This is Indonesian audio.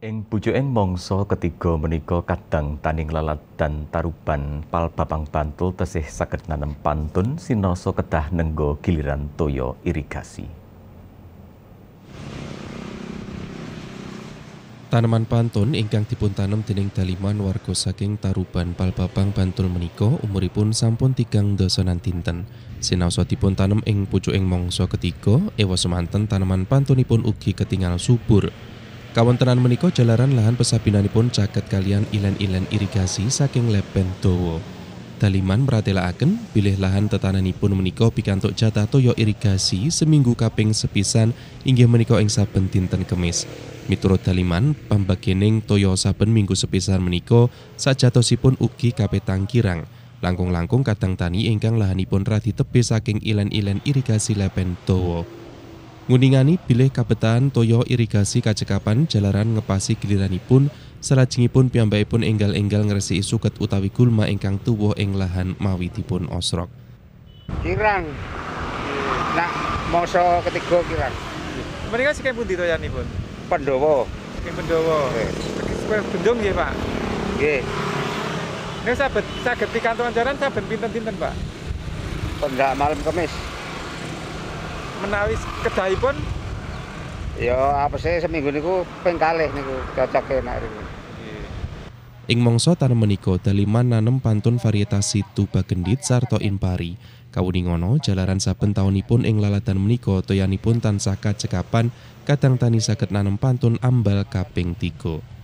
Ing pucuking mangsa ketiga menika kadang taning lalat dan taruban babang bantul tesih saged nanem pantun sinoso kedah nenggo giliran toyo irigasi. Tanaman pantun ingkang tanem dening Daliman warga saking Taruban Palbabang Bantul menika umuripun sampun tigang dasa nan dinten. Sinausa dipuntanem ing pucuking mangsa ketiga, ewa semanten tanaman pantunipun ugi ketingal subur. Kawontenan menika jalaran lahan pesabinanipun caket kalian ilen-ilen irigasi saking lepen Dowo. Daliman meratelaken bilih lahan tetananipun menika pikantuk jatah toyo irigasi seminggu kaping sepisan inggih menika ing saben dinten Kemis. Miturut Daliman, pambagening toyo saben minggu sepisan menika sajatosipun ugi kapetang kirang. Langkung-langkung kadang tani ingkang lahanipun radi tebih saking ilen-ilen irigasi lepen Nguningani bilih kabetan toyo irigasi kacekapan jalaran ngepasi giliranipun salajengipun piyambakipun enggal-enggal ngresiki suket utawi gulma ingkang tuwuh ing lahan mawi dipun osrok. Kirang. Nak so ketiga kirang. Mereka sikep pundi pun. Pendowo. Sikep pendowo. Sikep bendung ya Pak. Nggih. Nek saya saged tuan jalan saya pinten-pinten, Pak? Pendak malam kemis menawi kedai pun ya apa sih seminggu niku ping kalih niku cocok enak niku Ing mangsa meniko menika Daliman nanem pantun varietas situ bagendit Sarto impari. Kawuningono jalaran saben taunipun ing lalatan menika toyanipun tansah cekapan kadang tani saged nanem pantun ambal kaping 3.